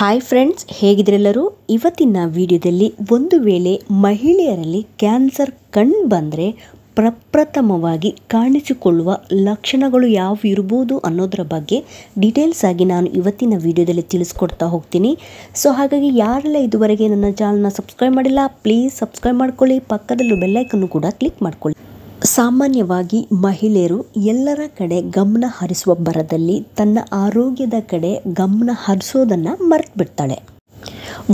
hi friends ಹೇಗಿದ್ರೆಲ್ಲರೂ ಇವತ್ತಿನ ವಿಡಿಯೋದಲ್ಲಿ ಒಂದು ವೇಳೆ ಮಹಿಳೆಯರಲ್ಲಿ ಕ್ಯಾನ್ಸರ್ ಕಂಡು ಬಂದರೆ ಪ್ರಪ್ರಥಮವಾಗಿ ಕಾಣಿಸಿಕೊಳ್ಳುವ ಲಕ್ಷಣಗಳು ಯಾವ ಇರ್ಬೋದು ಅನ್ನೋದರ ಬಗ್ಗೆ ಡೀಟೇಲ್ಸ್ ಆಗಿ ನಾನು ಇವತ್ತಿನ ವಿಡಿಯೋದಲ್ಲಿ ತಿಳಿಸ್ಕೊಡ್ತಾ ಹೋಗ್ತೀನಿ ಸೊ ಹಾಗಾಗಿ ಯಾರೆಲ್ಲ ಇದುವರೆಗೆ ನನ್ನ ಚಾನಲ್ನ ಸಬ್ಸ್ಕ್ರೈಬ್ ಮಾಡಿಲ್ಲ ಪ್ಲೀಸ್ ಸಬ್ಸ್ಕ್ರೈಬ್ ಮಾಡ್ಕೊಳ್ಳಿ ಪಕ್ಕದಲ್ಲೂ ಬೆಲ್ಲೈಕನ್ನು ಕೂಡ ಕ್ಲಿಕ್ ಮಾಡ್ಕೊಳ್ಳಿ ಸಾಮಾನ್ಯವಾಗಿ ಮಹಿಳೆಯರು ಎಲ್ಲರ ಕಡೆ ಗಮನ ಹರಿಸುವ ಬರದಲ್ಲಿ ತನ್ನ ಆರೋಗ್ಯದ ಕಡೆ ಗಮನ ಹರಿಸೋದನ್ನು ಬಿಡ್ತಾಳೆ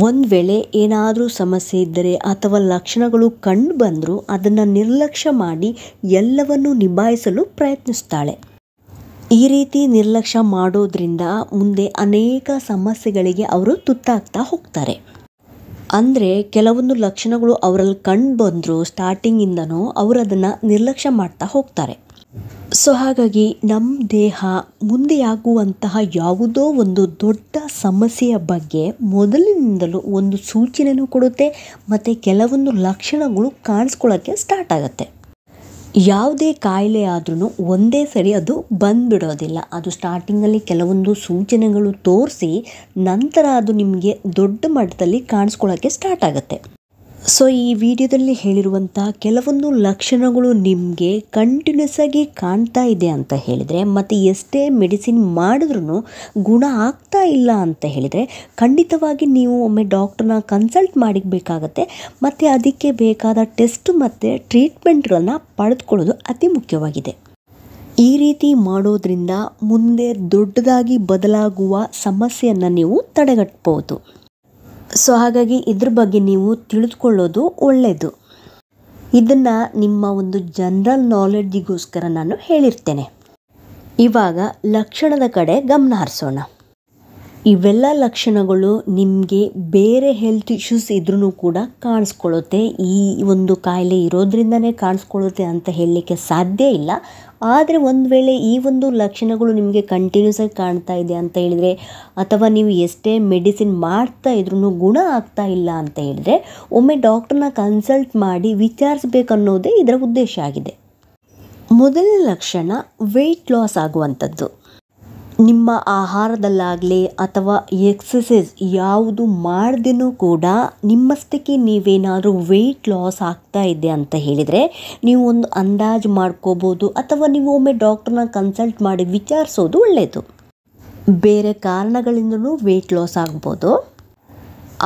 ಒಂದು ವೇಳೆ ಏನಾದರೂ ಸಮಸ್ಯೆ ಇದ್ದರೆ ಅಥವಾ ಲಕ್ಷಣಗಳು ಕಂಡು ಬಂದರೂ ಅದನ್ನು ನಿರ್ಲಕ್ಷ್ಯ ಮಾಡಿ ಎಲ್ಲವನ್ನು ನಿಭಾಯಿಸಲು ಪ್ರಯತ್ನಿಸ್ತಾಳೆ ಈ ರೀತಿ ನಿರ್ಲಕ್ಷ್ಯ ಮಾಡೋದ್ರಿಂದ ಮುಂದೆ ಅನೇಕ ಸಮಸ್ಯೆಗಳಿಗೆ ಅವರು ತುತ್ತಾಗ್ತಾ ಹೋಗ್ತಾರೆ ಅಂದರೆ ಕೆಲವೊಂದು ಲಕ್ಷಣಗಳು ಅವರಲ್ಲಿ ಕಂಡು ಬಂದರೂ ಸ್ಟಾರ್ಟಿಂಗಿಂದನೂ ಅವರು ಅದನ್ನು ನಿರ್ಲಕ್ಷ್ಯ ಮಾಡ್ತಾ ಹೋಗ್ತಾರೆ ಸೊ ಹಾಗಾಗಿ ನಮ್ಮ ದೇಹ ಮುಂದೆಯಾಗುವಂತಹ ಯಾವುದೋ ಒಂದು ದೊಡ್ಡ ಸಮಸ್ಯೆಯ ಬಗ್ಗೆ ಮೊದಲಿನಿಂದಲೂ ಒಂದು ಸೂಚನೆಯೂ ಕೊಡುತ್ತೆ ಮತ್ತು ಕೆಲವೊಂದು ಲಕ್ಷಣಗಳು ಕಾಣಿಸ್ಕೊಳ್ಳೋಕ್ಕೆ ಸ್ಟಾರ್ಟ್ ಆಗುತ್ತೆ ಯಾವುದೇ ಕಾಯಿಲೆ ಆದ್ರೂ ಒಂದೇ ಸರಿ ಅದು ಬಂದುಬಿಡೋದಿಲ್ಲ ಅದು ಸ್ಟಾರ್ಟಿಂಗಲ್ಲಿ ಕೆಲವೊಂದು ಸೂಚನೆಗಳು ತೋರಿಸಿ ನಂತರ ಅದು ನಿಮಗೆ ದೊಡ್ಡ ಮಟ್ಟದಲ್ಲಿ ಕಾಣಿಸ್ಕೊಳ್ಳೋಕ್ಕೆ ಸ್ಟಾರ್ಟ್ ಆಗುತ್ತೆ ಸೊ ಈ ವಿಡಿಯೋದಲ್ಲಿ ಹೇಳಿರುವಂಥ ಕೆಲವೊಂದು ಲಕ್ಷಣಗಳು ನಿಮಗೆ ಕಂಟಿನ್ಯೂಸ್ ಆಗಿ ಕಾಣ್ತಾ ಇದೆ ಅಂತ ಹೇಳಿದರೆ ಮತ್ತು ಎಷ್ಟೇ ಮೆಡಿಸಿನ್ ಮಾಡಿದ್ರೂ ಗುಣ ಆಗ್ತಾ ಇಲ್ಲ ಅಂತ ಹೇಳಿದರೆ ಖಂಡಿತವಾಗಿ ನೀವು ಒಮ್ಮೆ ಡಾಕ್ಟ್ರನ್ನ ಕನ್ಸಲ್ಟ್ ಮಾಡಬೇಕಾಗತ್ತೆ ಮತ್ತು ಅದಕ್ಕೆ ಬೇಕಾದ ಟೆಸ್ಟ್ ಮತ್ತು ಟ್ರೀಟ್ಮೆಂಟ್ಗಳನ್ನು ಪಡೆದುಕೊಳ್ಳೋದು ಅತಿ ಮುಖ್ಯವಾಗಿದೆ ಈ ರೀತಿ ಮಾಡೋದರಿಂದ ಮುಂದೆ ದೊಡ್ಡದಾಗಿ ಬದಲಾಗುವ ಸಮಸ್ಯೆಯನ್ನು ನೀವು ತಡೆಗಟ್ಟಬಹುದು ಸೊ ಹಾಗಾಗಿ ಇದ್ರ ಬಗ್ಗೆ ನೀವು ತಿಳಿದುಕೊಳ್ಳೋದು ಒಳ್ಳೆಯದು ಇದನ್ನು ನಿಮ್ಮ ಒಂದು ಜನರಲ್ ನಾಲೆಡ್ಜಿಗೋಸ್ಕರ ನಾನು ಹೇಳಿರ್ತೇನೆ ಇವಾಗ ಲಕ್ಷಣದ ಕಡೆ ಗಮನ ಹರಿಸೋಣ ಇವೆಲ್ಲ ಲಕ್ಷಣಗಳು ನಿಮಗೆ ಬೇರೆ ಹೆಲ್ತ್ ಇಶ್ಯೂಸ್ ಇದ್ರೂ ಕೂಡ ಕಾಣಿಸ್ಕೊಳ್ಳುತ್ತೆ ಈ ಒಂದು ಕಾಯಿಲೆ ಇರೋದ್ರಿಂದನೇ ಕಾಣಿಸ್ಕೊಳ್ಳುತ್ತೆ ಅಂತ ಹೇಳಲಿಕ್ಕೆ ಸಾಧ್ಯ ಇಲ್ಲ ಆದರೆ ಒಂದು ವೇಳೆ ಈ ಒಂದು ಲಕ್ಷಣಗಳು ನಿಮಗೆ ಕಂಟಿನ್ಯೂಸ್ ಆಗಿ ಕಾಣ್ತಾ ಇದೆ ಅಂತ ಹೇಳಿದರೆ ಅಥವಾ ನೀವು ಎಷ್ಟೇ ಮೆಡಿಸಿನ್ ಮಾಡ್ತಾ ಇದ್ರೂ ಗುಣ ಆಗ್ತಾ ಇಲ್ಲ ಅಂತ ಹೇಳಿದರೆ ಒಮ್ಮೆ ಡಾಕ್ಟ್ರನ್ನ ಕನ್ಸಲ್ಟ್ ಮಾಡಿ ವಿಚಾರಿಸ್ಬೇಕನ್ನೋದೇ ಇದರ ಉದ್ದೇಶ ಆಗಿದೆ ಮೊದಲನೇ ಲಕ್ಷಣ ವೆಯ್ಟ್ ಲಾಸ್ ಆಗುವಂಥದ್ದು ನಿಮ್ಮ ಆಹಾರದಲ್ಲಾಗಲಿ ಅಥವಾ ಎಕ್ಸಸೈಸ್ ಯಾವುದು ಮಾಡ್ದೇನೂ ಕೂಡ ನಿಮ್ಮಷ್ಟಕ್ಕೆ ನೀವೇನಾದರೂ ವೆಯ್ಟ್ ಲಾಸ್ ಆಗ್ತಾ ಇದೆ ಅಂತ ಹೇಳಿದರೆ ನೀವು ಒಂದು ಅಂದಾಜು ಮಾಡ್ಕೋಬೋದು ಅಥವಾ ನೀವು ಒಮ್ಮೆ ಡಾಕ್ಟ್ರನ್ನ ಕನ್ಸಲ್ಟ್ ಮಾಡಿ ವಿಚಾರಿಸೋದು ಒಳ್ಳೆಯದು ಬೇರೆ ಕಾರಣಗಳಿಂದಲೂ ವೆಯ್ಟ್ ಲಾಸ್ ಆಗ್ಬೋದು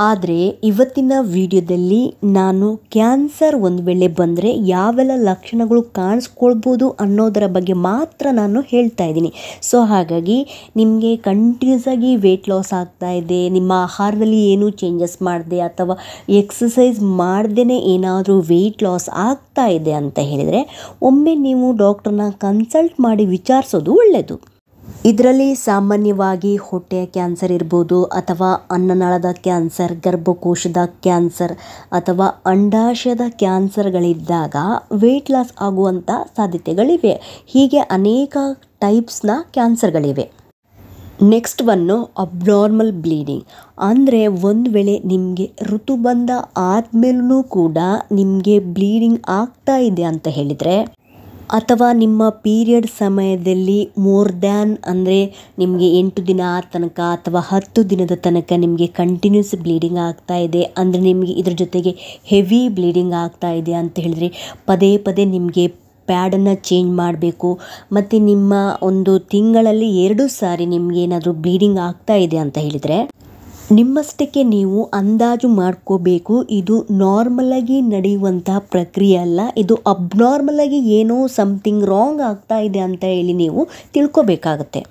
ಆದರೆ ಇವತ್ತಿನ ವಿಡಿಯೋದಲ್ಲಿ ನಾನು ಕ್ಯಾನ್ಸರ್ ಒಂದು ವೇಳೆ ಬಂದರೆ ಯಾವೆಲ್ಲ ಲಕ್ಷಣಗಳು ಕಾಣಿಸ್ಕೊಳ್ಬೋದು ಅನ್ನೋದರ ಬಗ್ಗೆ ಮಾತ್ರ ನಾನು ಹೇಳ್ತಾ ಇದ್ದೀನಿ ಸೊ ಹಾಗಾಗಿ ನಿಮಗೆ ಕಂಟಿನ್ಯೂಸ್ ಆಗಿ ವೆಯ್ಟ್ ಲಾಸ್ ಆಗ್ತಾ ಇದೆ ನಿಮ್ಮ ಆಹಾರದಲ್ಲಿ ಏನೂ ಚೇಂಜಸ್ ಮಾಡಿದೆ ಅಥವಾ ಎಕ್ಸಸೈಸ್ ಮಾಡ್ದೇ ಏನಾದರೂ ವೆಯ್ಟ್ ಲಾಸ್ ಆಗ್ತಾ ಇದೆ ಅಂತ ಹೇಳಿದರೆ ಒಮ್ಮೆ ನೀವು ಡಾಕ್ಟ್ರನ್ನ ಕನ್ಸಲ್ಟ್ ಮಾಡಿ ವಿಚಾರಿಸೋದು ಒಳ್ಳೆಯದು ಇದರಲ್ಲಿ ಸಾಮಾನ್ಯವಾಗಿ ಹೊಟ್ಟೆಯ ಕ್ಯಾನ್ಸರ್ ಇರ್ಬೋದು ಅಥವಾ ಅನ್ನನಾಳದ ಕ್ಯಾನ್ಸರ್ ಗರ್ಭಕೋಶದ ಕ್ಯಾನ್ಸರ್ ಅಥವಾ ಅಂಡಾಶಯದ ಕ್ಯಾನ್ಸರ್ಗಳಿದ್ದಾಗ ವೆಯ್ಟ್ ಲಾಸ್ ಆಗುವಂಥ ಸಾಧ್ಯತೆಗಳಿವೆ ಹೀಗೆ ಅನೇಕ ಟೈಪ್ಸ್ನ ಕ್ಯಾನ್ಸರ್ಗಳಿವೆ ನೆಕ್ಸ್ಟ್ ಒನ್ನು ಅಬ್ನಾರ್ಮಲ್ ಬ್ಲೀಡಿಂಗ್ ಅಂದರೆ ಒಂದು ವೇಳೆ ನಿಮಗೆ ಋತು ಬಂದ ಆದಮೇಲೂ ಕೂಡ ನಿಮಗೆ ಬ್ಲೀಡಿಂಗ್ ಆಗ್ತಾ ಇದೆ ಅಂತ ಹೇಳಿದರೆ ಅಥವಾ ನಿಮ್ಮ ಪೀರಿಯಡ್ ಸಮಯದಲ್ಲಿ ಮೋರ್ ದ್ಯಾನ್ ಅಂದರೆ ನಿಮಗೆ ಎಂಟು ದಿನ ತನಕ ಅಥವಾ ಹತ್ತು ದಿನದ ತನಕ ನಿಮಗೆ ಕಂಟಿನ್ಯೂಸ್ ಬ್ಲೀಡಿಂಗ್ ಆಗ್ತಾ ಇದೆ ಅಂದರೆ ನಿಮಗೆ ಇದ್ರ ಜೊತೆಗೆ ಹೆವಿ ಬ್ಲೀಡಿಂಗ್ ಆಗ್ತಾ ಇದೆ ಅಂತ ಹೇಳಿದರೆ ಪದೇ ಪದೇ ನಿಮಗೆ ಪ್ಯಾಡನ್ನು ಚೇಂಜ್ ಮಾಡಬೇಕು ಮತ್ತು ನಿಮ್ಮ ಒಂದು ತಿಂಗಳಲ್ಲಿ ಎರಡು ಸಾರಿ ನಿಮಗೇನಾದರೂ ಬ್ಲೀಡಿಂಗ್ ಆಗ್ತಾ ಇದೆ ಅಂತ ಹೇಳಿದರೆ ನಿಮ್ಮಷ್ಟಕ್ಕೆ ನೀವು ಅಂದಾಜು ಮಾಡ್ಕೋಬೇಕು ಇದು ನಾರ್ಮಲಾಗಿ ನಡೆಯುವಂತಹ ಪ್ರಕ್ರಿಯೆ ಅಲ್ಲ ಇದು ಅಬ್ನಾರ್ಮಲಾಗಿ ಏನೋ ಸಮ್ಥಿಂಗ್ ರಾಂಗ್ ಆಗ್ತಾ ಇದೆ ಅಂತ ಹೇಳಿ ನೀವು ತಿಳ್ಕೊಬೇಕಾಗತ್ತೆ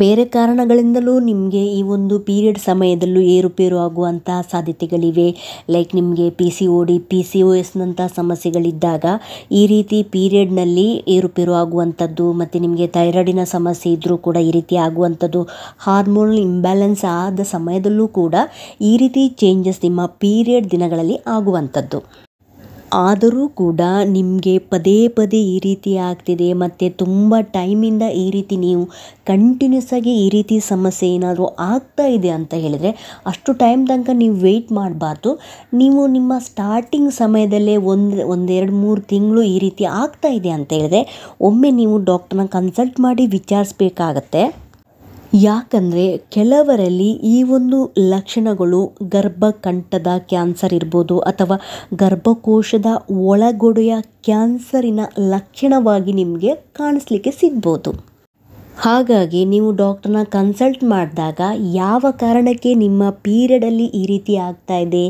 ಬೇರೆ ಕಾರಣಗಳಿಂದಲೂ ನಿಮಗೆ ಈ ಒಂದು ಪೀರಿಯಡ್ ಸಮಯದಲ್ಲೂ ಏರುಪೇರು ಆಗುವಂಥ ಸಾಧ್ಯತೆಗಳಿವೆ ಲೈಕ್ ನಿಮಗೆ P C O D P C O ಎಸ್ನಂಥ ಸಮಸ್ಯೆಗಳಿದ್ದಾಗ ಈ ರೀತಿ ಪೀರಿಯಡ್ನಲ್ಲಿ ಏರುಪೇರು ಆಗುವಂಥದ್ದು ಮತ್ತು ನಿಮಗೆ ಥೈರಾಯ್ಡಿನ ಸಮಸ್ಯೆ ಇದ್ದರೂ ಕೂಡ ಈ ರೀತಿ ಆಗುವಂಥದ್ದು ಹಾರ್ಮೋನ್ ಇಂಬ್ಯಾಲೆನ್ಸ್ ಆದ ಸಮಯದಲ್ಲೂ ಕೂಡ ಈ ರೀತಿ ಚೇಂಜಸ್ ನಿಮ್ಮ ಪೀರಿಯಡ್ ದಿನಗಳಲ್ಲಿ ಆಗುವಂಥದ್ದು ಆದರೂ ಕೂಡ ನಿಮಗೆ ಪದೇ ಪದೇ ಈ ರೀತಿ ಆಗ್ತಿದೆ ಮತ್ತು ತುಂಬ ಟೈಮಿಂದ ಈ ರೀತಿ ನೀವು ಕಂಟಿನ್ಯೂಸ್ ಆಗಿ ಈ ರೀತಿ ಸಮಸ್ಯೆ ಏನಾದರೂ ಆಗ್ತಾ ಇದೆ ಅಂತ ಹೇಳಿದರೆ ಅಷ್ಟು ಟೈಮ್ ತನಕ ನೀವು ವೆಯ್ಟ್ ಮಾಡಬಾರ್ದು ನೀವು ನಿಮ್ಮ ಸ್ಟಾರ್ಟಿಂಗ್ ಸಮಯದಲ್ಲೇ ಒಂದು ಒಂದೆರಡು ಮೂರು ತಿಂಗಳು ಈ ರೀತಿ ಆಗ್ತಾ ಇದೆ ಅಂತ ಹೇಳಿದರೆ ಒಮ್ಮೆ ನೀವು ಡಾಕ್ಟ್ರನ್ನ ಕನ್ಸಲ್ಟ್ ಮಾಡಿ ವಿಚಾರಿಸ್ಬೇಕಾಗತ್ತೆ ಯಾಕಂದರೆ ಕೆಲವರಲ್ಲಿ ಈ ಒಂದು ಲಕ್ಷಣಗಳು ಗರ್ಭಕಂಠದ ಕ್ಯಾನ್ಸರ್ ಇರ್ಬೋದು ಅಥವಾ ಗರ್ಭಕೋಶದ ಒಳಗೊಡೆಯ ಕ್ಯಾನ್ಸರಿನ ಲಕ್ಷಣವಾಗಿ ನಿಮಗೆ ಕಾಣಿಸ್ಲಿಕ್ಕೆ ಸಿಗ್ಬೋದು ಹಾಗಾಗಿ ನೀವು ಡಾಕ್ಟ್ರನ್ನ ಕನ್ಸಲ್ಟ್ ಮಾಡಿದಾಗ ಯಾವ ಕಾರಣಕ್ಕೆ ನಿಮ್ಮ ಪೀರಿಯಡಲ್ಲಿ ಈ ರೀತಿ ಆಗ್ತಾ ಇದೆ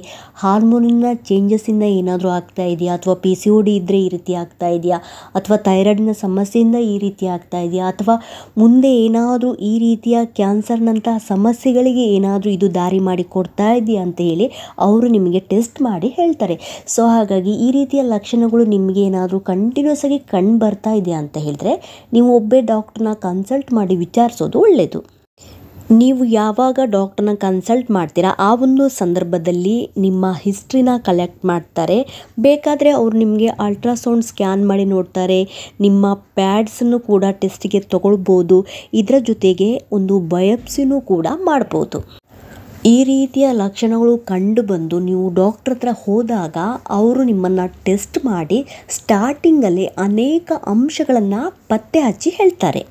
ಹಾರ್ಮೋನಿನ ಚೇಂಜಸ್ಸಿಂದ ಏನಾದರೂ ಆಗ್ತಾ ಇದೆಯಾ ಅಥವಾ ಪಿ ಸಿ ಓ ಡಿ ಇದ್ದರೆ ಈ ರೀತಿ ಆಗ್ತಾ ಇದೆಯಾ ಅಥವಾ ಥೈರಾಯ್ಡಿನ ಸಮಸ್ಯೆಯಿಂದ ಈ ರೀತಿ ಆಗ್ತಾ ಇದೆಯಾ ಅಥವಾ ಮುಂದೆ ಏನಾದರೂ ಈ ರೀತಿಯ ಕ್ಯಾನ್ಸರ್ನಂತಹ ಸಮಸ್ಯೆಗಳಿಗೆ ಏನಾದರೂ ಇದು ದಾರಿ ಮಾಡಿ ಕೊಡ್ತಾ ಇದೆಯಾ ಅಂತ ಹೇಳಿ ಅವರು ನಿಮಗೆ ಟೆಸ್ಟ್ ಮಾಡಿ ಹೇಳ್ತಾರೆ ಸೊ ಹಾಗಾಗಿ ಈ ರೀತಿಯ ಲಕ್ಷಣಗಳು ನಿಮಗೆ ಏನಾದರೂ ಕಂಟಿನ್ಯೂಸ್ ಆಗಿ ಕಂಡು ಬರ್ತಾ ಇದೆಯಾ ಅಂತ ಹೇಳಿದ್ರೆ ನೀವು ಒಬ್ಬೇ ಡಾಕ್ಟರ್ನ ಕನ್ಸಲ್ಟ್ ಕನ್ಸಲ್ಟ್ ಮಾಡಿ ವಿಚಾರಿಸೋದು ಒಳ್ಳೆಯದು ನೀವು ಯಾವಾಗ ಡಾಕ್ಟರ್ನ ಕನ್ಸಲ್ಟ್ ಮಾಡ್ತೀರಾ ಆ ಒಂದು ಸಂದರ್ಭದಲ್ಲಿ ನಿಮ್ಮ ಹಿಸ್ಟ್ರಿನ ಕಲೆಕ್ಟ್ ಮಾಡ್ತಾರೆ ಬೇಕಾದರೆ ಅವರು ನಿಮಗೆ ಅಲ್ಟ್ರಾಸೌಂಡ್ ಸ್ಕ್ಯಾನ್ ಮಾಡಿ ನೋಡ್ತಾರೆ ನಿಮ್ಮ ಪ್ಯಾಡ್ಸನ್ನು ಕೂಡ ಟೆಸ್ಟಿಗೆ ತಗೊಳ್ಬೋದು ಇದರ ಜೊತೆಗೆ ಒಂದು ಬಯಪ್ಸಿನೂ ಕೂಡ ಮಾಡ್ಬೋದು ಈ ರೀತಿಯ ಲಕ್ಷಣಗಳು ಕಂಡುಬಂದು ನೀವು ಡಾಕ್ಟ್ರ್ ಹತ್ರ ಹೋದಾಗ ಅವರು ನಿಮ್ಮನ್ನು ಟೆಸ್ಟ್ ಮಾಡಿ ಸ್ಟಾರ್ಟಿಂಗಲ್ಲಿ ಅನೇಕ ಅಂಶಗಳನ್ನು ಪತ್ತೆ ಹಚ್ಚಿ ಹೇಳ್ತಾರೆ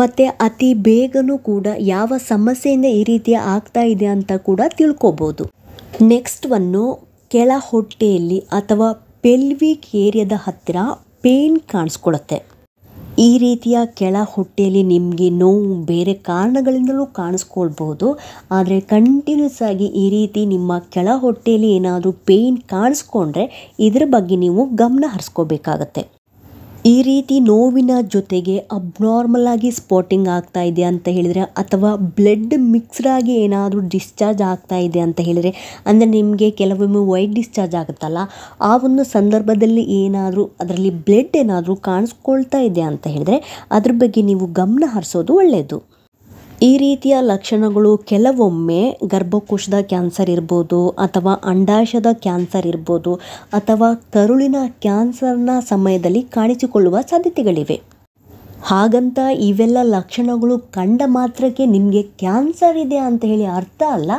ಮತ್ತು ಅತಿ ಬೇಗನೂ ಕೂಡ ಯಾವ ಸಮಸ್ಯೆಯಿಂದ ಈ ರೀತಿಯ ಆಗ್ತಾ ಇದೆ ಅಂತ ಕೂಡ ತಿಳ್ಕೊಬೋದು ನೆಕ್ಸ್ಟ್ ಒನ್ನು ಕೆಳ ಹೊಟ್ಟೆಯಲ್ಲಿ ಅಥವಾ ಪೆಲ್ವಿಕ್ ಏರಿಯಾದ ಹತ್ತಿರ ಪೇನ್ ಕಾಣಿಸ್ಕೊಳತ್ತೆ ಈ ರೀತಿಯ ಕೆಳ ಹೊಟ್ಟೆಯಲ್ಲಿ ನಿಮಗೆ ನೋವು ಬೇರೆ ಕಾರಣಗಳಿಂದಲೂ ಕಾಣಿಸ್ಕೊಳ್ಬೋದು ಆದರೆ ಕಂಟಿನ್ಯೂಸ್ ಆಗಿ ಈ ರೀತಿ ನಿಮ್ಮ ಕೆಳ ಹೊಟ್ಟೆಯಲ್ಲಿ ಏನಾದರೂ ಪೇಯ್ನ್ ಕಾಣಿಸ್ಕೊಂಡ್ರೆ ಇದರ ಬಗ್ಗೆ ನೀವು ಗಮನ ಹರಿಸ್ಕೋಬೇಕಾಗತ್ತೆ ಈ ರೀತಿ ನೋವಿನ ಜೊತೆಗೆ ಅಬ್ನಾರ್ಮಲ್ ಆಗಿ ಸ್ಪಾಟಿಂಗ್ ಆಗ್ತಾ ಇದೆ ಅಂತ ಹೇಳಿದರೆ ಅಥವಾ ಬ್ಲಡ್ ಮಿಕ್ಸ್ಡ್ ಆಗಿ ಏನಾದರೂ ಡಿಸ್ಚಾರ್ಜ್ ಆಗ್ತಾ ಇದೆ ಅಂತ ಹೇಳಿದರೆ ಅಂದರೆ ನಿಮಗೆ ಕೆಲವೊಮ್ಮೆ ವೈಟ್ ಡಿಸ್ಚಾರ್ಜ್ ಆಗುತ್ತಲ್ಲ ಆ ಒಂದು ಸಂದರ್ಭದಲ್ಲಿ ಏನಾದರೂ ಅದರಲ್ಲಿ ಬ್ಲಡ್ ಏನಾದರೂ ಕಾಣಿಸ್ಕೊಳ್ತಾ ಇದೆ ಅಂತ ಹೇಳಿದರೆ ಅದ್ರ ಬಗ್ಗೆ ನೀವು ಗಮನ ಹರಿಸೋದು ಒಳ್ಳೆಯದು ಈ ರೀತಿಯ ಲಕ್ಷಣಗಳು ಕೆಲವೊಮ್ಮೆ ಗರ್ಭಕೋಶದ ಕ್ಯಾನ್ಸರ್ ಇರ್ಬೋದು ಅಥವಾ ಅಂಡಾಶದ ಕ್ಯಾನ್ಸರ್ ಇರ್ಬೋದು ಅಥವಾ ಕರುಳಿನ ಕ್ಯಾನ್ಸರ್ನ ಸಮಯದಲ್ಲಿ ಕಾಣಿಸಿಕೊಳ್ಳುವ ಸಾಧ್ಯತೆಗಳಿವೆ ಹಾಗಂತ ಇವೆಲ್ಲ ಲಕ್ಷಣಗಳು ಕಂಡ ಮಾತ್ರಕ್ಕೆ ನಿಮಗೆ ಕ್ಯಾನ್ಸರ್ ಇದೆ ಅಂತ ಹೇಳಿ ಅರ್ಥ ಅಲ್ಲ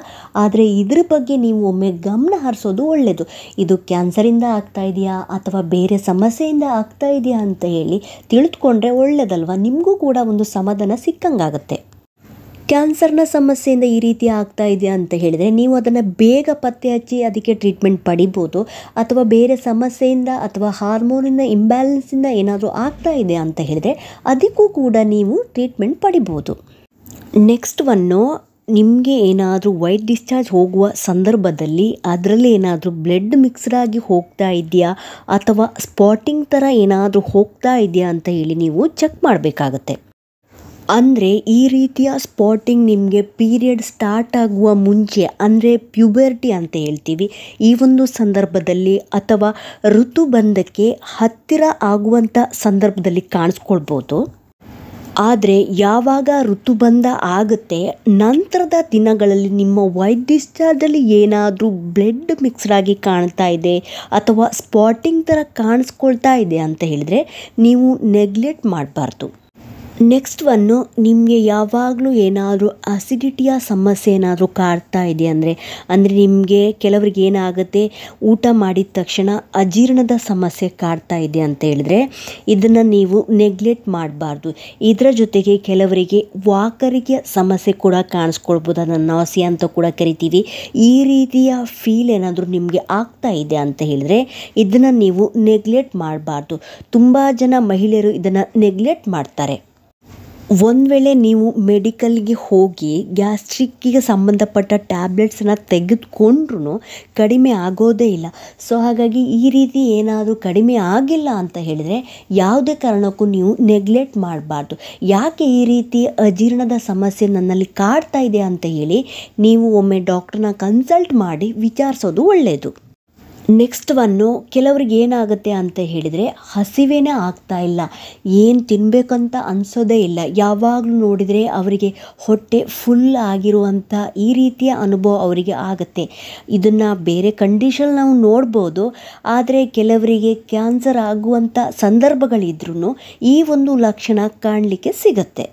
ಆದರೆ ಇದ್ರ ಬಗ್ಗೆ ನೀವು ಒಮ್ಮೆ ಗಮನ ಹರಿಸೋದು ಒಳ್ಳೆಯದು ಇದು ಕ್ಯಾನ್ಸರಿಂದ ಆಗ್ತಾ ಇದೆಯಾ ಅಥವಾ ಬೇರೆ ಸಮಸ್ಯೆಯಿಂದ ಆಗ್ತಾ ಇದೆಯಾ ಅಂತ ಹೇಳಿ ತಿಳಿದುಕೊಂಡ್ರೆ ಒಳ್ಳೆಯದಲ್ವ ನಿಮಗೂ ಕೂಡ ಒಂದು ಸಮಾಧಾನ ಸಿಕ್ಕಂಗಾಗತ್ತೆ ಕ್ಯಾನ್ಸರ್ನ ಸಮಸ್ಯೆಯಿಂದ ಈ ರೀತಿ ಆಗ್ತಾ ಇದೆ ಅಂತ ಹೇಳಿದರೆ ನೀವು ಅದನ್ನು ಬೇಗ ಪತ್ತೆ ಹಚ್ಚಿ ಅದಕ್ಕೆ ಟ್ರೀಟ್ಮೆಂಟ್ ಪಡಿಬೋದು ಅಥವಾ ಬೇರೆ ಸಮಸ್ಯೆಯಿಂದ ಅಥವಾ ಹಾರ್ಮೋನಿನ ಇಂಬ್ಯಾಲೆನ್ಸಿಂದ ಏನಾದರೂ ಆಗ್ತಾ ಇದೆ ಅಂತ ಹೇಳಿದರೆ ಅದಕ್ಕೂ ಕೂಡ ನೀವು ಟ್ರೀಟ್ಮೆಂಟ್ ಪಡಿಬೋದು ನೆಕ್ಸ್ಟ್ ಒನ್ನು ನಿಮಗೆ ಏನಾದರೂ ವೈಟ್ ಡಿಸ್ಚಾರ್ಜ್ ಹೋಗುವ ಸಂದರ್ಭದಲ್ಲಿ ಅದರಲ್ಲಿ ಏನಾದರೂ ಬ್ಲಡ್ ಮಿಕ್ಸ್ಡ್ ಆಗಿ ಹೋಗ್ತಾ ಇದೆಯಾ ಅಥವಾ ಸ್ಪಾಟಿಂಗ್ ಥರ ಏನಾದರೂ ಹೋಗ್ತಾ ಇದೆಯಾ ಅಂತ ಹೇಳಿ ನೀವು ಚೆಕ್ ಮಾಡಬೇಕಾಗತ್ತೆ ಅಂದರೆ ಈ ರೀತಿಯ ಸ್ಪಾಟಿಂಗ್ ನಿಮಗೆ ಪೀರಿಯಡ್ ಸ್ಟಾರ್ಟ್ ಆಗುವ ಮುಂಚೆ ಅಂದರೆ ಪ್ಯುಬರ್ಟಿ ಅಂತ ಹೇಳ್ತೀವಿ ಈ ಒಂದು ಸಂದರ್ಭದಲ್ಲಿ ಅಥವಾ ಋತುಬಂಧಕ್ಕೆ ಹತ್ತಿರ ಆಗುವಂಥ ಸಂದರ್ಭದಲ್ಲಿ ಕಾಣಿಸ್ಕೊಳ್ಬೋದು ಆದರೆ ಯಾವಾಗ ಋತುಬಂಧ ಆಗುತ್ತೆ ನಂತರದ ದಿನಗಳಲ್ಲಿ ನಿಮ್ಮ ವೈಟ್ ಡಿಸ್ಚಾರ್ಜಲ್ಲಿ ಏನಾದರೂ ಮಿಕ್ಸ್ಡ್ ಆಗಿ ಕಾಣ್ತಾ ಇದೆ ಅಥವಾ ಸ್ಪಾಟಿಂಗ್ ಥರ ಕಾಣಿಸ್ಕೊಳ್ತಾ ಇದೆ ಅಂತ ಹೇಳಿದರೆ ನೀವು ನೆಗ್ಲೆಕ್ಟ್ ಮಾಡಬಾರ್ದು ನೆಕ್ಸ್ಟ್ ಒನ್ನು ನಿಮಗೆ ಯಾವಾಗಲೂ ಏನಾದರೂ ಅಸಿಡಿಟಿಯ ಸಮಸ್ಯೆ ಏನಾದರೂ ಕಾಡ್ತಾ ಇದೆ ಅಂದರೆ ಅಂದರೆ ನಿಮಗೆ ಕೆಲವ್ರಿಗೆ ಏನಾಗುತ್ತೆ ಊಟ ಮಾಡಿದ ತಕ್ಷಣ ಅಜೀರ್ಣದ ಸಮಸ್ಯೆ ಕಾಡ್ತಾ ಇದೆ ಅಂತ ಹೇಳಿದ್ರೆ ಇದನ್ನು ನೀವು ನೆಗ್ಲೆಕ್ಟ್ ಮಾಡಬಾರ್ದು ಇದರ ಜೊತೆಗೆ ಕೆಲವರಿಗೆ ವಾಕರಿಗೆ ಸಮಸ್ಯೆ ಕೂಡ ಕಾಣಿಸ್ಕೊಳ್ಬೋದು ಅದನ್ನು ನಾಸಿ ಅಂತ ಕೂಡ ಕರಿತೀವಿ ಈ ರೀತಿಯ ಫೀಲ್ ಏನಾದರೂ ನಿಮಗೆ ಆಗ್ತಾ ಇದೆ ಅಂತ ಹೇಳಿದ್ರೆ ಇದನ್ನು ನೀವು ನೆಗ್ಲೆಕ್ಟ್ ಮಾಡಬಾರ್ದು ತುಂಬ ಜನ ಮಹಿಳೆಯರು ಇದನ್ನು ನೆಗ್ಲೆಕ್ಟ್ ಮಾಡ್ತಾರೆ ಒಂದು ವೇಳೆ ನೀವು ಮೆಡಿಕಲ್ಗೆ ಹೋಗಿ ಗ್ಯಾಸ್ಟ್ರಿಕ್ಕಿಗೆ ಸಂಬಂಧಪಟ್ಟ ಟ್ಯಾಬ್ಲೆಟ್ಸನ್ನು ತೆಗೆದುಕೊಂಡ್ರೂ ಕಡಿಮೆ ಆಗೋದೇ ಇಲ್ಲ ಸೊ ಹಾಗಾಗಿ ಈ ರೀತಿ ಏನಾದರೂ ಕಡಿಮೆ ಆಗಿಲ್ಲ ಅಂತ ಹೇಳಿದರೆ ಯಾವುದೇ ಕಾರಣಕ್ಕೂ ನೀವು ನೆಗ್ಲೆಕ್ಟ್ ಮಾಡಬಾರ್ದು ಯಾಕೆ ಈ ರೀತಿ ಅಜೀರ್ಣದ ಸಮಸ್ಯೆ ನನ್ನಲ್ಲಿ ಕಾಡ್ತಾ ಇದೆ ಅಂತ ಹೇಳಿ ನೀವು ಒಮ್ಮೆ ಡಾಕ್ಟ್ರನ್ನ ಕನ್ಸಲ್ಟ್ ಮಾಡಿ ವಿಚಾರಿಸೋದು ಒಳ್ಳೆಯದು ನೆಕ್ಸ್ಟ್ ಒನ್ನು ಕೆಲವ್ರಿಗೆ ಏನಾಗುತ್ತೆ ಅಂತ ಹೇಳಿದರೆ ಹಸಿವೇನೆ ಆಗ್ತಾ ಇಲ್ಲ ಏನು ತಿನ್ನಬೇಕಂತ ಅನಿಸೋದೇ ಇಲ್ಲ ಯಾವಾಗಲೂ ನೋಡಿದರೆ ಅವರಿಗೆ ಹೊಟ್ಟೆ ಫುಲ್ ಆಗಿರುವಂಥ ಈ ರೀತಿಯ ಅನುಭವ ಅವರಿಗೆ ಆಗುತ್ತೆ ಇದನ್ನು ಬೇರೆ ಕಂಡೀಷನ್ ನಾವು ನೋಡ್ಬೋದು ಆದರೆ ಕೆಲವರಿಗೆ ಕ್ಯಾನ್ಸರ್ ಆಗುವಂಥ ಸಂದರ್ಭಗಳಿದ್ರೂ ಈ ಒಂದು ಲಕ್ಷಣ ಕಾಣಲಿಕ್ಕೆ ಸಿಗತ್ತೆ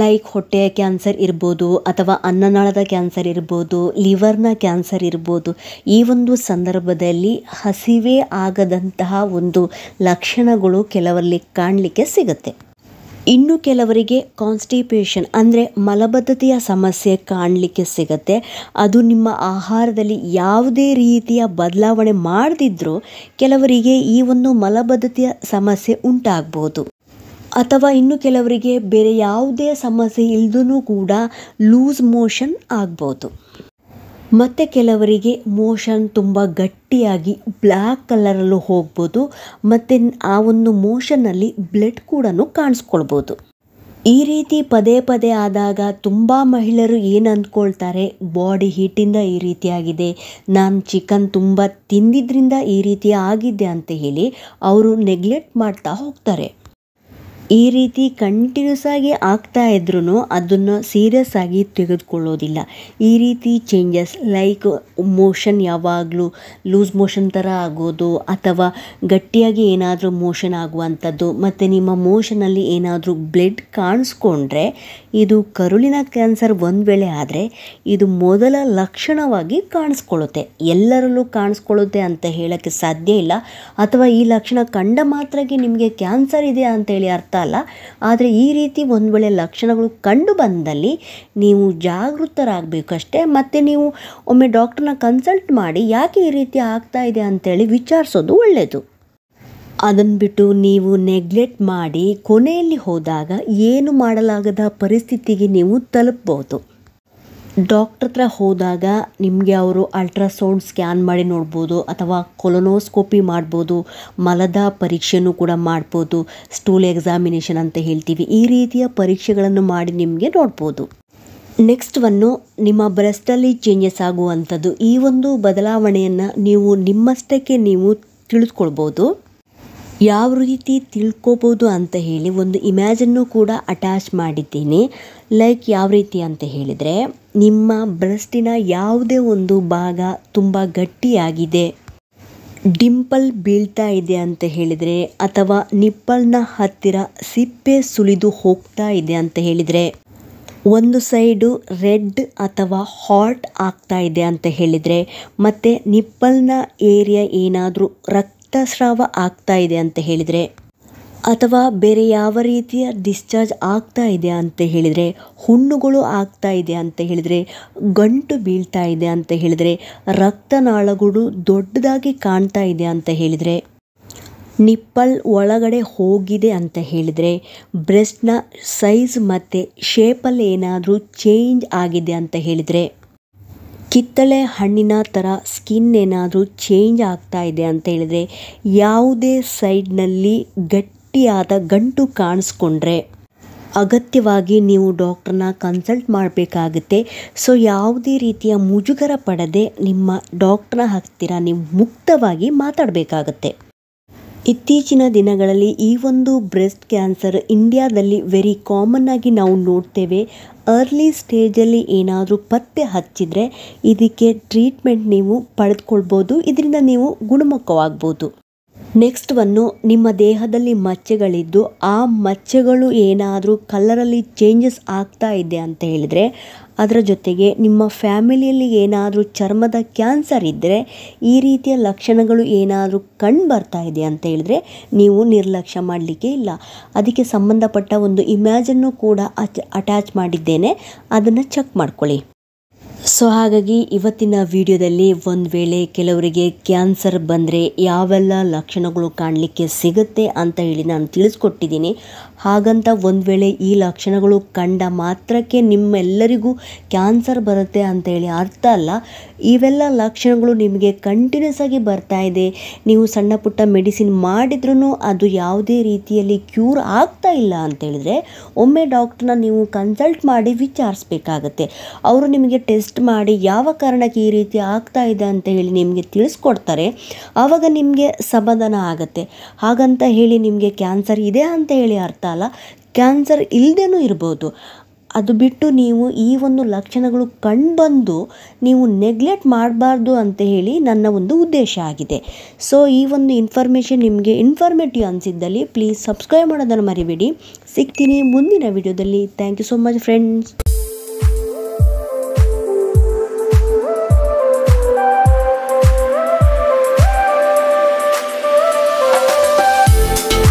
ಲೈಕ್ ಹೊಟ್ಟೆಯ ಕ್ಯಾನ್ಸರ್ ಇರ್ಬೋದು ಅಥವಾ ಅನ್ನನಾಳದ ಕ್ಯಾನ್ಸರ್ ಇರ್ಬೋದು ಲಿವರ್ನ ಕ್ಯಾನ್ಸರ್ ಇರ್ಬೋದು ಈ ಒಂದು ಸಂದರ್ಭದಲ್ಲಿ ಹಸಿವೇ ಆಗದಂತಹ ಒಂದು ಲಕ್ಷಣಗಳು ಕೆಲವರಲ್ಲಿ ಕಾಣಲಿಕ್ಕೆ ಸಿಗುತ್ತೆ ಇನ್ನು ಕೆಲವರಿಗೆ ಕಾನ್ಸ್ಟಿಪೇಷನ್ ಅಂದರೆ ಮಲಬದ್ಧತೆಯ ಸಮಸ್ಯೆ ಕಾಣಲಿಕ್ಕೆ ಸಿಗತ್ತೆ ಅದು ನಿಮ್ಮ ಆಹಾರದಲ್ಲಿ ಯಾವುದೇ ರೀತಿಯ ಬದಲಾವಣೆ ಮಾಡದಿದ್ದರೂ ಕೆಲವರಿಗೆ ಈ ಒಂದು ಮಲಬದ್ಧತೆಯ ಸಮಸ್ಯೆ ಉಂಟಾಗ್ಬೋದು ಅಥವಾ ಇನ್ನು ಕೆಲವರಿಗೆ ಬೇರೆ ಯಾವುದೇ ಸಮಸ್ಯೆ ಇಲ್ದೂ ಕೂಡ ಲೂಸ್ ಮೋಷನ್ ಆಗ್ಬೋದು ಮತ್ತು ಕೆಲವರಿಗೆ ಮೋಷನ್ ತುಂಬ ಗಟ್ಟಿಯಾಗಿ ಬ್ಲ್ಯಾಕ್ ಕಲರಲ್ಲೂ ಹೋಗ್ಬೋದು ಮತ್ತು ಆ ಒಂದು ಮೋಷನಲ್ಲಿ ಬ್ಲಡ್ ಕೂಡ ಕಾಣಿಸ್ಕೊಳ್ಬೋದು ಈ ರೀತಿ ಪದೇ ಪದೇ ಆದಾಗ ತುಂಬ ಮಹಿಳೆಯರು ಏನು ಅಂದ್ಕೊಳ್ತಾರೆ ಬಾಡಿ ಹೀಟಿಂದ ಈ ರೀತಿಯಾಗಿದೆ ನಾನು ಚಿಕನ್ ತುಂಬ ತಿಂದಿದ್ದರಿಂದ ಈ ರೀತಿ ಆಗಿದೆ ಅಂತ ಹೇಳಿ ಅವರು ನೆಗ್ಲೆಕ್ಟ್ ಮಾಡ್ತಾ ಹೋಗ್ತಾರೆ ಈ ರೀತಿ ಕಂಟಿನ್ಯೂಸ್ ಆಗಿ ಆಗ್ತಾ ಇದ್ರೂ ಅದನ್ನು ಸೀರಿಯಸ್ ಆಗಿ ತೆಗೆದುಕೊಳ್ಳೋದಿಲ್ಲ ಈ ರೀತಿ ಚೇಂಜಸ್ ಲೈಕ್ ಮೋಷನ್ ಯಾವಾಗಲೂ ಲೂಸ್ ಮೋಷನ್ ಥರ ಆಗೋದು ಅಥವಾ ಗಟ್ಟಿಯಾಗಿ ಏನಾದರೂ ಮೋಷನ್ ಆಗುವಂಥದ್ದು ಮತ್ತು ನಿಮ್ಮ ಮೋಷನಲ್ಲಿ ಏನಾದರೂ ಬ್ಲಡ್ ಕಾಣಿಸ್ಕೊಂಡ್ರೆ ಇದು ಕರುಳಿನ ಕ್ಯಾನ್ಸರ್ ಒಂದು ವೇಳೆ ಆದರೆ ಇದು ಮೊದಲ ಲಕ್ಷಣವಾಗಿ ಕಾಣಿಸ್ಕೊಳ್ಳುತ್ತೆ ಎಲ್ಲರಲ್ಲೂ ಕಾಣಿಸ್ಕೊಳ್ಳುತ್ತೆ ಅಂತ ಹೇಳೋಕ್ಕೆ ಸಾಧ್ಯ ಇಲ್ಲ ಅಥವಾ ಈ ಲಕ್ಷಣ ಕಂಡ ಮಾತ್ರಕ್ಕೆ ನಿಮಗೆ ಕ್ಯಾನ್ಸರ್ ಇದೆ ಅಂತೇಳಿ ಅರ್ಥ ಅಲ್ಲ ಆದರೆ ಈ ರೀತಿ ಒಂದು ವೇಳೆ ಲಕ್ಷಣಗಳು ಕಂಡು ಬಂದಲ್ಲಿ ನೀವು ಜಾಗೃತರಾಗಬೇಕಷ್ಟೇ ಮತ್ತು ನೀವು ಒಮ್ಮೆ ಡಾಕ್ಟ್ರನ್ನ ಕನ್ಸಲ್ಟ್ ಮಾಡಿ ಯಾಕೆ ಈ ರೀತಿ ಆಗ್ತಾ ಇದೆ ಅಂತೇಳಿ ವಿಚಾರಿಸೋದು ಒಳ್ಳೆಯದು ಅದನ್ನು ಬಿಟ್ಟು ನೀವು ನೆಗ್ಲೆಕ್ಟ್ ಮಾಡಿ ಕೊನೆಯಲ್ಲಿ ಹೋದಾಗ ಏನು ಮಾಡಲಾಗದ ಪರಿಸ್ಥಿತಿಗೆ ನೀವು ತಲುಪ್ಬೋದು ಡಾಕ್ಟ್ರ್ ಹತ್ರ ಹೋದಾಗ ನಿಮಗೆ ಅವರು ಅಲ್ಟ್ರಾಸೌಂಡ್ ಸ್ಕ್ಯಾನ್ ಮಾಡಿ ನೋಡ್ಬೋದು ಅಥವಾ ಕೊಲೊನೋಸ್ಕೋಪಿ ಮಾಡ್ಬೋದು ಮಲದ ಪರೀಕ್ಷೆಯೂ ಕೂಡ ಮಾಡ್ಬೋದು ಸ್ಟೂಲ್ ಎಕ್ಸಾಮಿನೇಷನ್ ಅಂತ ಹೇಳ್ತೀವಿ ಈ ರೀತಿಯ ಪರೀಕ್ಷೆಗಳನ್ನು ಮಾಡಿ ನಿಮಗೆ ನೋಡ್ಬೋದು ನೆಕ್ಸ್ಟ್ ಒನ್ನು ನಿಮ್ಮ ಬ್ರೆಸ್ಟಲ್ಲಿ ಚೇಂಜಸ್ ಆಗುವಂಥದ್ದು ಈ ಒಂದು ಬದಲಾವಣೆಯನ್ನು ನೀವು ನಿಮ್ಮಷ್ಟಕ್ಕೆ ನೀವು ತಿಳಿದುಕೊಳ್ಬೋದು ಯಾವ ರೀತಿ ತಿಳ್ಕೊಬೋದು ಅಂತ ಹೇಳಿ ಒಂದು ಇಮ್ಯಾಜನ್ನು ಕೂಡ ಅಟ್ಯಾಚ್ ಮಾಡಿದ್ದೀನಿ ಲೈಕ್ ಯಾವ ರೀತಿ ಅಂತ ಹೇಳಿದರೆ ನಿಮ್ಮ ಬ್ರೆಸ್ಟಿನ ಯಾವುದೇ ಒಂದು ಭಾಗ ತುಂಬ ಗಟ್ಟಿಯಾಗಿದೆ ಡಿಂಪಲ್ ಬೀಳ್ತಾ ಇದೆ ಅಂತ ಹೇಳಿದರೆ ಅಥವಾ ನಿಪ್ಪಲ್ನ ಹತ್ತಿರ ಸಿಪ್ಪೆ ಸುಲಿದು ಹೋಗ್ತಾ ಇದೆ ಅಂತ ಹೇಳಿದರೆ ಒಂದು ಸೈಡು ರೆಡ್ ಅಥವಾ ಹಾಟ್ ಆಗ್ತಾ ಇದೆ ಅಂತ ಹೇಳಿದರೆ ಮತ್ತು ನಿಪ್ಪಲ್ನ ಏರಿಯಾ ಏನಾದರೂ ರಕ್ತ ರಕ್ತಸ್ರಾವ ಆಗ್ತಾ ಇದೆ ಅಂತ ಹೇಳಿದರೆ ಅಥವಾ ಬೇರೆ ಯಾವ ರೀತಿಯ ಡಿಸ್ಚಾರ್ಜ್ ಆಗ್ತಾ ಇದೆ ಅಂತ ಹೇಳಿದರೆ ಹುಣ್ಣುಗಳು ಆಗ್ತಾ ಇದೆ ಅಂತ ಹೇಳಿದರೆ ಗಂಟು ಬೀಳ್ತಾ ಇದೆ ಅಂತ ಹೇಳಿದರೆ ರಕ್ತನಾಳಗಳು ದೊಡ್ಡದಾಗಿ ಕಾಣ್ತಾ ಇದೆ ಅಂತ ಹೇಳಿದರೆ ನಿಪ್ಪಲ್ ಒಳಗಡೆ ಹೋಗಿದೆ ಅಂತ ಹೇಳಿದರೆ ಬ್ರೆಸ್ಟ್ನ ಸೈಜ್ ಮತ್ತು ಶೇಪಲ್ಲಿ ಏನಾದರೂ ಚೇಂಜ್ ಆಗಿದೆ ಅಂತ ಹೇಳಿದರೆ ಕಿತ್ತಳೆ ಹಣ್ಣಿನ ಥರ ಸ್ಕಿನ್ ಏನಾದರೂ ಚೇಂಜ್ ಆಗ್ತಾ ಇದೆ ಅಂತ ಹೇಳಿದರೆ ಯಾವುದೇ ಸೈಡ್ನಲ್ಲಿ ಗಟ್ಟಿಯಾದ ಗಂಟು ಕಾಣಿಸ್ಕೊಂಡ್ರೆ ಅಗತ್ಯವಾಗಿ ನೀವು ಡಾಕ್ಟ್ರನ್ನ ಕನ್ಸಲ್ಟ್ ಮಾಡಬೇಕಾಗುತ್ತೆ ಸೊ ಯಾವುದೇ ರೀತಿಯ ಮುಜುಗರ ಪಡದೆ ನಿಮ್ಮ ಡಾಕ್ಟ್ರನ್ನ ಹತ್ತಿರ ನೀವು ಮುಕ್ತವಾಗಿ ಮಾತಾಡಬೇಕಾಗತ್ತೆ ಇತ್ತೀಚಿನ ದಿನಗಳಲ್ಲಿ ಈ ಒಂದು ಬ್ರೆಸ್ಟ್ ಕ್ಯಾನ್ಸರ್ ಇಂಡಿಯಾದಲ್ಲಿ ವೆರಿ ಕಾಮನ್ ಆಗಿ ನಾವು ನೋಡ್ತೇವೆ ಅರ್ಲಿ ಸ್ಟೇಜಲ್ಲಿ ಏನಾದರೂ ಪತ್ತೆ ಹಚ್ಚಿದರೆ ಇದಕ್ಕೆ ಟ್ರೀಟ್ಮೆಂಟ್ ನೀವು ಪಡೆದುಕೊಳ್ಬೋದು ಇದರಿಂದ ನೀವು ಗುಣಮುಖವಾಗ್ಬೋದು ನೆಕ್ಸ್ಟ್ ಒನ್ನು ನಿಮ್ಮ ದೇಹದಲ್ಲಿ ಮಚ್ಚೆಗಳಿದ್ದು ಆ ಮಚ್ಚೆಗಳು ಏನಾದರೂ ಕಲ್ಲರಲ್ಲಿ ಚೇಂಜಸ್ ಆಗ್ತಾ ಇದೆ ಅಂತ ಹೇಳಿದರೆ ಅದರ ಜೊತೆಗೆ ನಿಮ್ಮ ಫ್ಯಾಮಿಲಿಯಲ್ಲಿ ಏನಾದರೂ ಚರ್ಮದ ಕ್ಯಾನ್ಸರ್ ಇದ್ದರೆ ಈ ರೀತಿಯ ಲಕ್ಷಣಗಳು ಏನಾದರೂ ಕಂಡು ಬರ್ತಾ ಇದೆ ಅಂತ ಹೇಳಿದ್ರೆ ನೀವು ನಿರ್ಲಕ್ಷ್ಯ ಮಾಡಲಿಕ್ಕೆ ಇಲ್ಲ ಅದಕ್ಕೆ ಸಂಬಂಧಪಟ್ಟ ಒಂದು ಇಮ್ಯಾಜನ್ನು ಕೂಡ ಅಚ್ ಅಟ್ಯಾಚ್ ಮಾಡಿದ್ದೇನೆ ಅದನ್ನು ಚೆಕ್ ಮಾಡ್ಕೊಳ್ಳಿ ಸೊ ಹಾಗಾಗಿ ಇವತ್ತಿನ ವಿಡಿಯೋದಲ್ಲಿ ಒಂದು ವೇಳೆ ಕೆಲವರಿಗೆ ಕ್ಯಾನ್ಸರ್ ಬಂದರೆ ಯಾವೆಲ್ಲ ಲಕ್ಷಣಗಳು ಕಾಣಲಿಕ್ಕೆ ಸಿಗುತ್ತೆ ಅಂತ ಹೇಳಿ ನಾನು ತಿಳಿಸ್ಕೊಟ್ಟಿದ್ದೀನಿ ಹಾಗಂತ ಒಂದು ವೇಳೆ ಈ ಲಕ್ಷಣಗಳು ಕಂಡ ಮಾತ್ರಕ್ಕೆ ನಿಮ್ಮೆಲ್ಲರಿಗೂ ಕ್ಯಾನ್ಸರ್ ಬರುತ್ತೆ ಅಂತೇಳಿ ಅರ್ಥ ಅಲ್ಲ ಇವೆಲ್ಲ ಲಕ್ಷಣಗಳು ನಿಮಗೆ ಕಂಟಿನ್ಯೂಸ್ ಆಗಿ ಬರ್ತಾ ಇದೆ ನೀವು ಸಣ್ಣ ಪುಟ್ಟ ಮೆಡಿಸಿನ್ ಮಾಡಿದ್ರೂ ಅದು ಯಾವುದೇ ರೀತಿಯಲ್ಲಿ ಕ್ಯೂರ್ ಆಗ್ತಾ ಇಲ್ಲ ಅಂತೇಳಿದರೆ ಒಮ್ಮೆ ಡಾಕ್ಟ್ರನ್ನ ನೀವು ಕನ್ಸಲ್ಟ್ ಮಾಡಿ ವಿಚಾರಿಸ್ಬೇಕಾಗತ್ತೆ ಅವರು ನಿಮಗೆ ಟೆಸ್ಟ್ ಮಾಡಿ ಯಾವ ಕಾರಣಕ್ಕೆ ಈ ರೀತಿ ಆಗ್ತಾ ಇದೆ ಅಂತ ಹೇಳಿ ನಿಮಗೆ ತಿಳಿಸ್ಕೊಡ್ತಾರೆ ಆವಾಗ ನಿಮಗೆ ಸಮಾಧಾನ ಆಗುತ್ತೆ ಹಾಗಂತ ಹೇಳಿ ನಿಮಗೆ ಕ್ಯಾನ್ಸರ್ ಇದೆ ಅಂತ ಹೇಳಿ ಅರ್ಥ ಅಲ್ಲ ಕ್ಯಾನ್ಸರ್ ಇಲ್ಲದೇನೂ ಇರ್ಬೋದು ಅದು ಬಿಟ್ಟು ನೀವು ಈ ಒಂದು ಲಕ್ಷಣಗಳು ಕಂಡುಬಂದು ನೀವು ನೆಗ್ಲೆಕ್ಟ್ ಮಾಡಬಾರ್ದು ಅಂತ ಹೇಳಿ ನನ್ನ ಒಂದು ಉದ್ದೇಶ ಆಗಿದೆ ಸೊ ಈ ಒಂದು ಇನ್ಫಾರ್ಮೇಷನ್ ನಿಮಗೆ ಇನ್ಫಾರ್ಮೇಟಿವ್ ಅನಿಸಿದ್ದಲ್ಲಿ ಪ್ಲೀಸ್ ಸಬ್ಸ್ಕ್ರೈಬ್ ಮಾಡೋದನ್ನು ಮರಿಬೇಡಿ ಸಿಗ್ತೀನಿ ಮುಂದಿನ ವಿಡಿಯೋದಲ್ಲಿ thank you so much friends